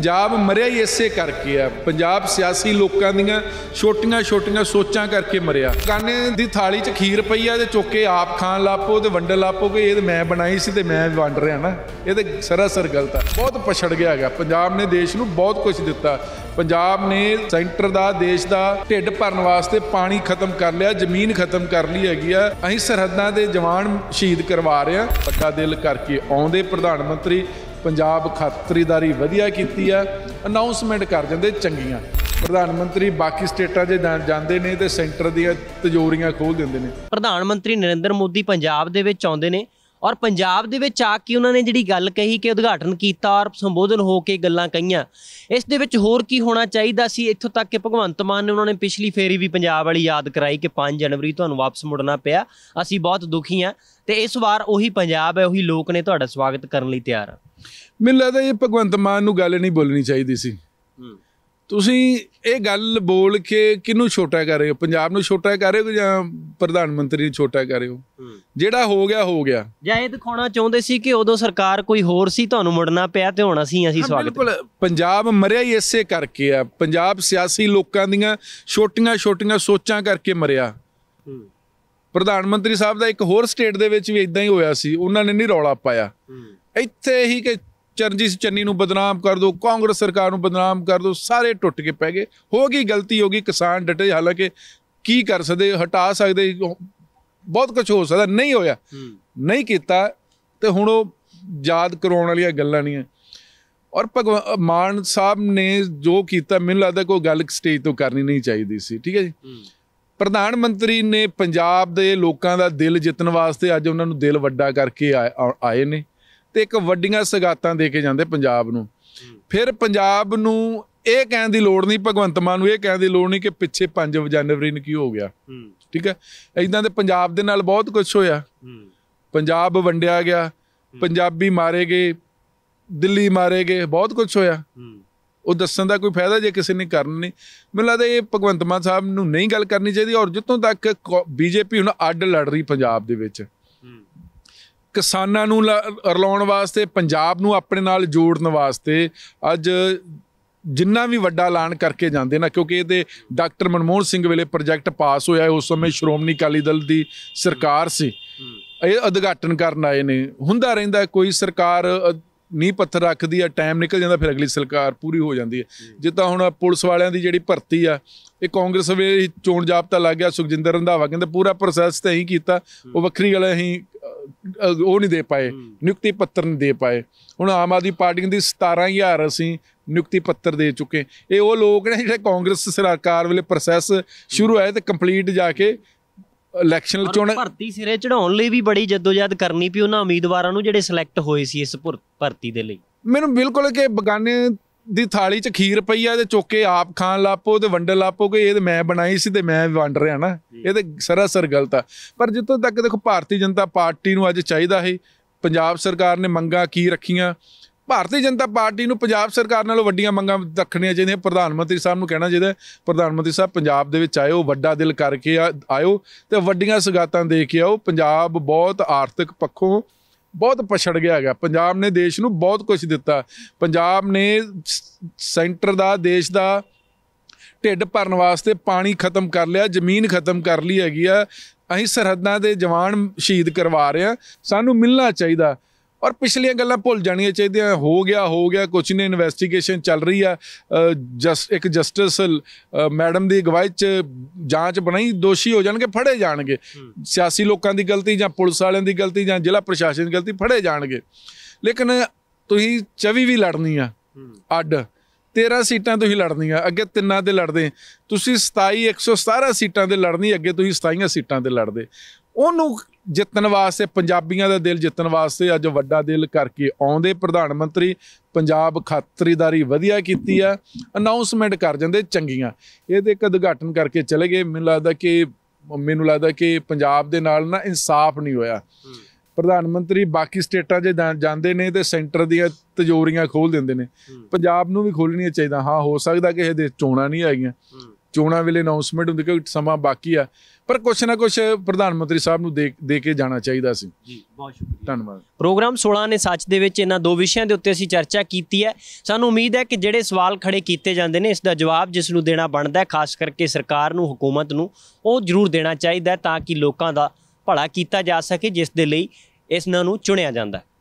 ਪੰਜਾਬ ਮਰਿਆ ਹੀ ਇਸੇ ਕਰਕੇ ਆ ਪੰਜਾਬ ਸਿਆਸੀ ਲੋਕਾਂ ਦੀਆਂ ਛੋਟੀਆਂ-ਛੋਟੀਆਂ ਸੋਚਾਂ ਕਰਕੇ ਮਰਿਆ ਕਾਨੇ ਦੀ ਥਾਲੀ 'ਚ ਖੀਰ ਪਈ ਆ ਤੇ ਚੁੱਕ ਕੇ ਆਪ ਖਾਣ ਲਾਪੋ ਤੇ ਵੰਡ ਲਾਪੋ ਕਿ ਇਹ ਮੈਂ ਬਣਾਈ ਸੀ ਤੇ ਮੈਂ ਵੰਡ ਰਿਹਾ ਨਾ ਇਹ ਤੇ ਸਰਾਸਰ ਗਲਤ ਆ ਬਹੁਤ ਪਛੜ ਗਿਆ ਹੈਗਾ ਪੰਜਾਬ ਨੇ ਦੇਸ਼ ਨੂੰ ਬਹੁਤ ਕੁਝ ਦਿੱਤਾ ਪੰਜਾਬ ਨੇ ਸੈਂਟਰ ਦਾ ਦੇਸ਼ ਦਾ ਢਿੱਡ ਭਰਨ ਵਾਸਤੇ ਪਾਣੀ ਖਤਮ ਕਰ ਲਿਆ ਜ਼ਮੀਨ ਖਤਮ ਕਰ ਲਈ ਹੈਗੀ ਆ ਅਸੀਂ ਸਰਹੱਦਾਂ ਦੇ ਜਵਾਨ ਸ਼ਹੀਦ ਕਰਵਾ ਰਹੇ ਆ ਪੱਕਾ ਦਿਲ ਕਰਕੇ ਆਉਂਦੇ ਪ੍ਰਧਾਨ ਮੰਤਰੀ ਪੰਜਾਬ ਖਾਤਰੀਦਾਰੀ ਵਧੀਆ ਕੀਤੀ ਆ ਅਨਾਉਂਸਮੈਂਟ ਕਰ ਜਾਂਦੇ ਚੰਗੀਆਂ ਪ੍ਰਧਾਨ ਮੰਤਰੀ ਬਾਕੀ ਸਟੇਟਾਂ 'ਚ ਜਾਂਦੇ ਨੇ ਤੇ ਸੈਂਟਰ ਦੀਆਂ ਤਜੋਰੀਆਂ ਖੋਲ ਦਿੰਦੇ ਨੇ ਪ੍ਰਧਾਨ ਮੰਤਰੀ ਨਰਿੰਦਰ ਮੋਦੀ ਪੰਜਾਬ ਦੇ ਵਿੱਚ ਆਉਂਦੇ ਨੇ ਔਰ ਪੰਜਾਬ ਦੇ ਵਿੱਚ ਆ ਕੇ ਉਹਨਾਂ ਨੇ ਜਿਹੜੀ ਗੱਲ ਕਹੀ ਕਿ ਉਦਘਾਟਨ ਕੀਤਾ ਔਰ ਸੰਬੋਧਨ ਹੋ ਕੇ ਗੱਲਾਂ ਕਹੀਆਂ ਇਸ ਦੇ ਵਿੱਚ ਹੋਰ ਕੀ ਹੋਣਾ ਚਾਹੀਦਾ ਸੀ ਇੱਥੋਂ ਤੱਕ ਕਿ ਭਗਵੰਤ ਮਾਨ ਨੇ ਉਹਨਾਂ ਨੇ ਪਿਛਲੀ ਫੇਰੀ ਵੀ ਪੰਜਾਬ ਵਾਲੀ ਯਾਦ ਕਰਾਈ ਕਿ 5 ਜਨਵਰੀ ਤੁਹਾਨੂੰ ਵਾਪਸ ਮੁੜਨਾ ਪਿਆ ਅਸੀਂ ਬਹੁਤ ਦੁਖੀ ਆ ਤੇ ਇਸ ਵਾਰ ਉਹੀ ਪੰਜਾਬ ਹੈ ਉਹੀ ਲੋਕ ਨੇ ਤੁਹਾਡਾ ਸਵਾਗਤ ਕਰਨ ਲਈ ਤਿਆਰ ਆ ਮੈਨੂੰ ਲੱਗਦਾ ਇਹ ਭਗਵੰਤ ਮਾਨ ਨੂੰ ਗੱਲ ਨਹੀਂ ਬੋਲਣੀ ਚਾਹੀਦੀ ਸੀ ਤੁਸੀਂ ਇਹ ਗੱਲ ਬੋਲ ਕੇ ਕਿਹਨੂੰ ਛੋਟਾ ਕਰ ਰਹੇ ਹੋ ਪੰਜਾਬ ਨੂੰ ਛੋਟਾ ਕਰ ਰਹੇ ਹੋ ਜਾਂ ਪ੍ਰਧਾਨ ਮੰਤਰੀ ਨੂੰ ਛੋਟਾ ਕਰ ਰਹੇ ਹੋ ਜਿਹੜਾ ਹੋ ਗਿਆ ਹੋ ਗਿਆ ਜਾਂ ਇਹ ਦਿਖਾਉਣਾ ਚਾਹੁੰਦੇ ਸੀ ਕਿ ਉਦੋਂ ਸਰਕਾਰ ਕੋਈ ਹੋਰ ਸੀ ਤੁਹਾਨੂੰ ਮੁੜਨਾ ਪਿਆ ਤੇ ਹੁਣ ਅਸੀਂ ਅਸੀਂ ਸਵਾਗਤ ਬਿਲਕੁਲ ਪੰਜਾਬ ਮਰਿਆ ਹੀ ਇਸੇ ਕਰਕੇ ਆ ਪੰਜਾਬ ਸਿਆਸੀ ਲੋਕਾਂ ਦੀਆਂ ਛੋਟੀਆਂ-ਛੋਟੀਆਂ ਸੋਚਾਂ ਕਰਕੇ ਮਰਿਆ ਪ੍ਰਧਾਨ ਮੰਤਰੀ ਸਾਹਿਬ ਦਾ ਇੱਕ ਹੋਰ ਸਟੇਟ ਦੇ ਵਿੱਚ ਵੀ ਇਦਾਂ ਹੀ ਹੋਇਆ ਸੀ ਉਹਨਾਂ ਨੇ ਨਹੀਂ ਰੌਲਾ ਪਾਇਆ ਇੱਥੇ ਹੀ ਕਿ ਚਰਨਜੀਤ ਚੰਨੀ ਨੂੰ ਬਦਨਾਮ ਕਰ ਦੋ ਕਾਂਗਰਸ ਸਰਕਾਰ ਨੂੰ ਬਦਨਾਮ ਕਰ ਦੋ ਸਾਰੇ ਟੁੱਟ ਕੇ ਪੈ ਗਏ ਹੋ ਗਈ ਗਲਤੀ ਹੋ ਗਈ ਕਿਸਾਨ ਡਟੇ ਹਾਲਾਂਕਿ ਕੀ ਕਰ ਸਕਦੇ ਹਟਾ ਸਕਦੇ ਬਹੁਤ ਕੁਝ ਹੋ ਸਕਦਾ ਨਹੀਂ ਹੋਇਆ ਨਹੀਂ ਕੀਤਾ ਤੇ ਹੁਣ ਉਹ ਯਾਦ ਕਰਾਉਣ ਵਾਲੀਆਂ ਗੱਲਾਂ ਨਹੀਂ ਆ ਔਰ ਭਗਵਾਨ ਮਾਨ ਸਾਹਿਬ ਨੇ ਜੋ ਕੀਤਾ ਮੈਨੂੰ ਲੱਗਦਾ ਕੋਈ ਗੱਲ ਸਟੇਜ ਤੋਂ ਕਰਨੀ ਨਹੀਂ ਚਾਹੀਦੀ ਸੀ ਠੀਕ ਹੈ ਜੀ ਪ੍ਰਧਾਨ ਮੰਤਰੀ ਨੇ ਪੰਜਾਬ ਦੇ ਲੋਕਾਂ ਦਾ ਦਿਲ ਜਿੱਤਣ ਵਾਸਤੇ ਅੱਜ ਉਹਨਾਂ ਨੂੰ ਦਿਲ ਵੱਡਾ ਕਰਕੇ ਆਏ ਨੇ ਤੇ ਇੱਕ ਵੱਡੀਆਂ ਸਗਾਤਾਂ ਦੇ ਕੇ ਜਾਂਦੇ ਪੰਜਾਬ ਨੂੰ ਫਿਰ ਪੰਜਾਬ ਨੂੰ ਇਹ ਕਹਿਣ ਦੀ ਲੋੜ ਨਹੀਂ ਭਗਵੰਤ ਮਾਨ ਨੂੰ ਇਹ ਕਹਿਣ ਦੀ ਲੋੜ ਨਹੀਂ ਕਿ ਪਿੱਛੇ 5 ਜਨਵਰੀ ਨੂੰ ਕੀ ਹੋ ਗਿਆ ਠੀਕ ਹੈ ਐਦਾਂ ਦੇ ਪੰਜਾਬ ਦੇ ਨਾਲ ਬਹੁਤ ਕੁਝ ਹੋਇਆ ਪੰਜਾਬ ਵੰਡਿਆ ਗਿਆ ਪੰਜਾਬੀ ਮਾਰੇ ਗਏ ਦਿੱਲੀ ਮਾਰੇ ਗਏ ਬਹੁਤ ਕੁਝ ਹੋਇਆ ਉਹ ਦੱਸਣ ਦਾ ਕੋਈ ਫਾਇਦਾ ਜੇ ਕਿਸੇ ਨੇ ਕਰਨ ਨਹੀਂ ਮੈਨੂੰ ਲੱਗਦਾ ਇਹ ਭਗਵੰਤ ਮਾਨ ਸਾਹਿਬ ਨੂੰ ਨਹੀਂ ਗੱਲ ਕਰਨੀ ਚਾਹੀਦੀ ਔਰ ਜਿੱਤੋਂ ਤੱਕ ਬੀਜੇਪੀ ਹੁਣ ਅੱਡ ਲੜ ਰਹੀ ਪੰਜਾਬ ਦੇ ਵਿੱਚ ਕਿਸਾਨਾਂ ਨੂੰ ਰਲਾਉਣ ਵਾਸਤੇ ਪੰਜਾਬ ਨੂੰ ਆਪਣੇ ਨਾਲ ਜੋੜਨ ਵਾਸਤੇ ਅੱਜ ਜਿੰਨਾ ਵੀ ਵੱਡਾ ਐਲਾਨ ਕਰਕੇ ਜਾਂਦੇ ਨਾ ਕਿਉਂਕਿ ਇਹਦੇ ਡਾਕਟਰ ਮਨਮੋਹਨ ਸਿੰਘ ਵੇਲੇ ਪ੍ਰੋਜੈਕਟ ਪਾਸ ਹੋਇਆ ਉਸ ਸਮੇਂ ਸ਼੍ਰੋਮਣੀ ਅਕਾਲੀ ਦਲ ਦੀ ਸਰਕਾਰ ਸੀ ਇਹ ਉਦਘਾਟਨ ਕਰਨ ਆਏ ਨੇ ਹੁੰਦਾ ਰਹਿੰਦਾ ਕੋਈ ਸਰਕਾਰ ਨੀ ਪੱਥਰ ਰੱਖਦੀ ਆ ਟਾਈਮ ਨਿਕਲ ਜਾਂਦਾ ਫਿਰ ਅਗਲੀ ਸਰਕਾਰ ਪੂਰੀ ਹੋ ਜਾਂਦੀ ਹੈ ਜਿੱਦਾਂ ਹੁਣ ਪੁਲਿਸ ਵਾਲਿਆਂ ਦੀ ਜਿਹੜੀ ਭਰਤੀ ਆ ਇਹ ਕਾਂਗਰਸ ਵੇਲੇ ਚੋਣ ਜਾਬਤਾ ਲੱਗ ਗਿਆ ਸੁਖਜਿੰਦਰ ਰੰਧਾਵਾ ਕਹਿੰਦੇ ਪੂਰਾ ਪ੍ਰੋਸੈਸ ਤੇ ਹੀ ਕੀਤਾ ਉਹ ਵੱਖਰੀ ਗੱਲ ਅਸੀਂ ਉਹ ਨਹੀਂ ਦੇ ਪਾਏ ਨਿਯੁਕਤੀ ਪੱਤਰ ਨਹੀਂ ਦੇ ਪਾਏ ਹੁਣ ਆਮ ਆਦਮੀ ਪਾਰਟੀ ਦੀ 17000 ਅਸੀਂ ਨਿਯੁਕਤੀ ਪੱਤਰ ਦੇ ਚੁੱਕੇ ਇਹ ਉਹ ਲੋਕ ਨੇ ਜਿਹੜੇ ਕਾਂਗਰਸ ਸਰਕਾਰ ਵੇਲੇ ਪ੍ਰੋਸੈਸ ਸ਼ੁਰੂ ਹੋਇਆ ਤੇ ਕੰਪਲੀਟ ਜਾ ਕੇ ਇਲੈਕਸ਼ਨਲ ਚੋਣ ਭਰਤੀ ਸਿਰੇ ਚੜਾਉਣ ਲਈ ਵੀ ਬੜੀ ਜਦੋਜਹਿਦ ਕਰਨੀ ਪਈ ਉਹਨਾਂ ਉਮੀਦਵਾਰਾਂ ਨੂੰ ਜਿਹੜੇ ਸਿਲੈਕਟ ਹੋਏ ਸੀ ਇਸ ਭਰਤੀ ਦੇ ਲਈ ਮੈਨੂੰ ਬਿਲਕੁਲ ਕਿ ਬਗਾਨੇ ਦੀ ਥਾਲੀ 'ਚ ਖੀਰ ਪਈ ਆ ਤੇ ਚੁੱਕ ਕੇ ਆਪ ਖਾਣ ਲਾਪੋ ਤੇ ਵੰਡਣ ਲਾਪੋ ਕਿ ਇਹ ਮੈਂ ਬਣਾਈ ਸੀ ਤੇ ਮੈਂ ਵੰਡ ਰਿਹਾ ਨਾ ਇਹ ਤੇ ਸਰਾਸਰ ਗਲਤ ਆ ਪਰ ਜਿੱਤੋਂ ਤੱਕ ਦੇਖੋ ਭਾਰਤੀ ਜਨਤਾ ਪਾਰਟੀ ਨੂੰ ਅੱਜ ਚਾਹੀਦਾ ਹੈ ਪੰਜਾਬ ਸਰਕਾਰ ਨੇ ਮੰਗਾ ਕੀ ਰੱਖੀਆਂ ਭਾਰਤੀ ਜਨਤਾ ਪਾਰਟੀ ਨੂੰ ਪੰਜਾਬ ਸਰਕਾਰ ਨਾਲੋਂ ਵੱਡੀਆਂ ਮੰਗਾਂ ਰੱਖਣੀਆਂ ਚਾਹੀਦੀਆਂ ਪ੍ਰਧਾਨ ਮੰਤਰੀ ਸਾਹਿਬ ਨੂੰ ਕਹਿਣਾ ਚਾਹੀਦਾ ਪ੍ਰਧਾਨ ਮੰਤਰੀ ਸਾਹਿਬ ਪੰਜਾਬ ਦੇ ਵਿੱਚ ਆਇਓ ਵੱਡਾ ਦਿਲ ਕਰਕੇ ਆਇਓ ਤੇ ਵੱਡੀਆਂ ਸਗਾਤਾਂ ਦੇ ਕੇ ਆਓ ਪੰਜਾਬ ਬਹੁਤ ਆਰਥਿਕ ਪੱਖੋਂ ਬਹੁਤ ਪਛੜ ਗਿਆ ਹੈਗਾ ਪੰਜਾਬ ਨੇ ਦੇਸ਼ ਨੂੰ ਬਹੁਤ ਕੁਝ ਦਿੱਤਾ ਪੰਜਾਬ ਨੇ ਸੈਂਟਰ ਦਾ ਦੇਸ਼ ਦਾ ਢਿੱਡ ਭਰਨ ਵਾਸਤੇ ਪਾਣੀ ਖਤਮ ਕਰ ਲਿਆ ਜ਼ਮੀਨ ਖਤਮ ਕਰ ਲਈ ਹੈਗੀ ਆ ਅਸੀਂ ਸਰਹੱਦਾਂ ਦੇ ਜਵਾਨ ਸ਼ਹੀਦ ਕਰਵਾ ਰਹੇ ਆ ਸਾਨੂੰ ਮਿਲਣਾ ਚਾਹੀਦਾ ਔਰ ਪਿਛਲੀਆਂ ਗੱਲਾਂ ਭੁੱਲ ਜਾਣੀਆਂ ਚਾਹੀਦੀਆਂ ਹੋ ਗਿਆ ਹੋ ਗਿਆ ਕੁਝ ਨਹੀਂ ਇਨਵੈਸਟੀਗੇਸ਼ਨ ਚੱਲ ਰਹੀ ਆ ਜਸਟ ਇੱਕ ਜਸਟਿਸ ਮੈਡਮ ਦੀ ਅਗਵਾਈ 'ਚ ਜਾਂਚ ਬਣਾਈ ਦੋਸ਼ੀ ਹੋ ਜਾਣਗੇ ਫੜੇ ਜਾਣਗੇ ਸਿਆਸੀ ਲੋਕਾਂ ਦੀ ਗਲਤੀ ਜਾਂ ਪੁਲਿਸ ਵਾਲਿਆਂ ਦੀ ਗਲਤੀ ਜਾਂ ਜ਼ਿਲ੍ਹਾ ਪ੍ਰਸ਼ਾਸਨ ਦੀ ਗਲਤੀ ਫੜੇ ਜਾਣਗੇ ਲੇਕਿਨ ਤੁਸੀਂ 24 ਵੀ ਲੜਨੀ ਆ ਅੱਡ 13 ਸੀਟਾਂ ਤੁਸੀਂ ਲੜਨੀਆਂ ਅੱਗੇ ਤਿੰਨਾਂ ਦੇ ਲੜਦੇ ਤੁਸੀਂ 27 117 ਸੀਟਾਂ ਦੇ ਲੜਨੀ ਅੱਗੇ ਤੁਸੀਂ 27 ਸੀਟਾਂ ਦੇ ਲੜਦੇ ਉਹਨੂੰ ਜਿੱਤਣ ਵਾਸਤੇ ਪੰਜਾਬੀਆਂ ਦਾ ਦਿਲ ਜਿੱਤਣ ਵਾਸਤੇ ਅੱਜ ਵੱਡਾ ਦਿਲ ਕਰਕੇ ਆਉਂਦੇ ਪ੍ਰਧਾਨ ਮੰਤਰੀ ਪੰਜਾਬ ਖਾਤਰੀਦਾਰੀ ਵਧੀਆ ਕੀਤੀ ਆ ਅਨਾਉਂਸਮੈਂਟ ਕਰ ਜਾਂਦੇ ਚੰਗੀਆਂ ਇਹਦੇ ਇੱਕ ਉਦਘਾਟਨ ਕਰਕੇ ਚਲੇ ਗਏ ਮੈਨੂੰ ਲੱਗਦਾ ਕਿ ਮੈਨੂੰ ਲੱਗਦਾ ਕਿ ਪੰਜਾਬ ਦੇ ਨਾਲ ਨਾ ਇਨਸਾਫ ਨਹੀਂ ਹੋਇਆ ਪ੍ਰਧਾਨ ਮੰਤਰੀ ਬਾਕੀ ਸਟੇਟਾਂ 'ਚ ਜਾਂਦੇ ਨੇ ਤੇ ਸੈਂਟਰ ਦੀਆਂ ਤਜੋਰੀਆਂ ਖੋਲ ਦਿੰਦੇ ਨੇ ਪੰਜਾਬ ਨੂੰ ਵੀ ਖੋਲਣੀਆਂ ਚਾਹੀਦਾ ਹਾਂ ਹੋ ਸਕਦਾ ਕਿ ਇਹਦੇ ਚੋਣਾਂ ਨਹੀਂ ਆਈਆਂ ਚੋਣਾਂ ਵੇਲੇ ਅਨਾਉਂਸਮੈਂਟ ਹੁੰਦੀ ਕਿ ਸਮਾਂ ਬਾਕੀ ਆ ਪਰ ਕੁਛ ਨਾ ਕੁਛ ਪ੍ਰਧਾਨ ਮੰਤਰੀ ਸਾਹਿਬ ਨੂੰ ਦੇ ਦੇ ਕੇ ਜਾਣਾ ਚਾਹੀਦਾ ਸੀ ਜੀ ਬਹੁਤ ਸ਼ੁਕਰੀਆ ਧੰਨਵਾਦ ਪ੍ਰੋਗਰਾਮ 16 ਨੇ ਸੱਚ ਦੇ ਵਿੱਚ ਇਹਨਾਂ ਦੋ ਵਿਸ਼ਿਆਂ ਦੇ ਉੱਤੇ ਅਸੀਂ ਚਰਚਾ ਕੀਤੀ ਹੈ ਸਾਨੂੰ ਉਮੀਦ ਹੈ ਕਿ ਜਿਹੜੇ ਸਵਾਲ ਖੜੇ ਕੀਤੇ ਜਾਂਦੇ ਨੇ ਇਸ ਦਾ ਜਵਾਬ ਜਿਸ ਨੂੰ ਦੇਣਾ ਬਣਦਾ ਖਾਸ ਕਰਕੇ ਸਰਕਾਰ ਨੂੰ ਹਕੂਮਤ ਨੂੰ ਉਹ ਜ਼ਰੂਰ ਦੇਣਾ ਚਾਹੀਦਾ ਤਾਂ ਕਿ ਲੋਕਾਂ ਦਾ ਭਲਾ ਕੀਤਾ ਜਾ ਸਕੇ ਜਿਸ ਦੇ ਲਈ ਇਸ ਨੂੰ ਚੁਣਿਆ ਜਾਂਦਾ